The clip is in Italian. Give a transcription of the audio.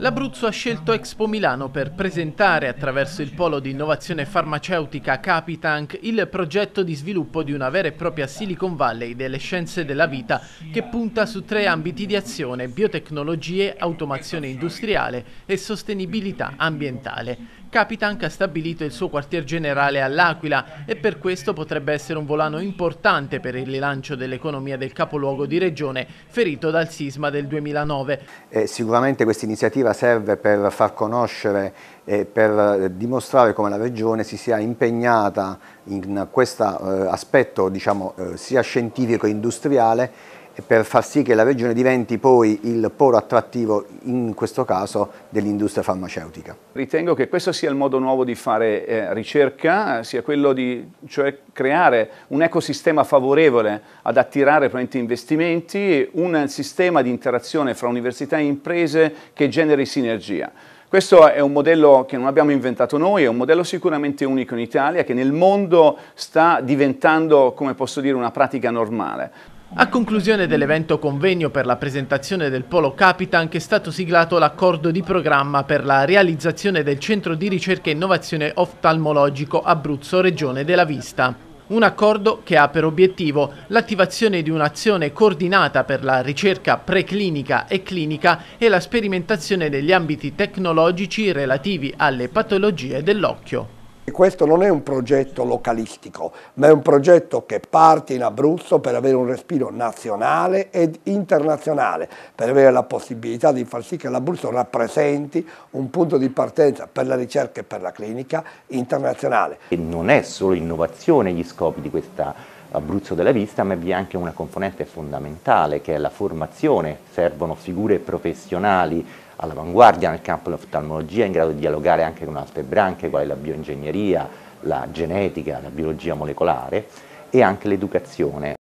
L'Abruzzo ha scelto Expo Milano per presentare, attraverso il polo di innovazione farmaceutica Capitank, il progetto di sviluppo di una vera e propria Silicon Valley delle scienze della vita che punta su tre ambiti di azione, biotecnologie, automazione industriale e sostenibilità ambientale. Capitank ha stabilito il suo quartier generale all'Aquila e per questo potrebbe essere un volano importante per il rilancio dell'economia del capoluogo di regione ferito dal sisma del 2009. Eh, sicuramente questa iniziativa iniziativa serve per far conoscere e per eh, dimostrare come la Regione si sia impegnata in questo eh, aspetto diciamo, eh, sia scientifico che industriale per far sì che la regione diventi poi il polo attrattivo, in questo caso, dell'industria farmaceutica. Ritengo che questo sia il modo nuovo di fare eh, ricerca, sia quello di cioè, creare un ecosistema favorevole ad attirare investimenti, un sistema di interazione fra università e imprese che generi sinergia. Questo è un modello che non abbiamo inventato noi, è un modello sicuramente unico in Italia che nel mondo sta diventando, come posso dire, una pratica normale. A conclusione dell'evento convegno per la presentazione del Polo Capitan che è stato siglato l'accordo di programma per la realizzazione del Centro di Ricerca e Innovazione Oftalmologico Abruzzo Regione della Vista. Un accordo che ha per obiettivo l'attivazione di un'azione coordinata per la ricerca preclinica e clinica e la sperimentazione degli ambiti tecnologici relativi alle patologie dell'occhio questo non è un progetto localistico, ma è un progetto che parte in Abruzzo per avere un respiro nazionale ed internazionale, per avere la possibilità di far sì che l'Abruzzo rappresenti un punto di partenza per la ricerca e per la clinica internazionale. E non è solo innovazione gli scopi di questa Abruzzo della Vista, ma vi è anche una componente fondamentale che è la formazione, servono figure professionali all'avanguardia nel campo dell'oftalmologia in grado di dialogare anche con altre branche quali la bioingegneria, la genetica, la biologia molecolare e anche l'educazione.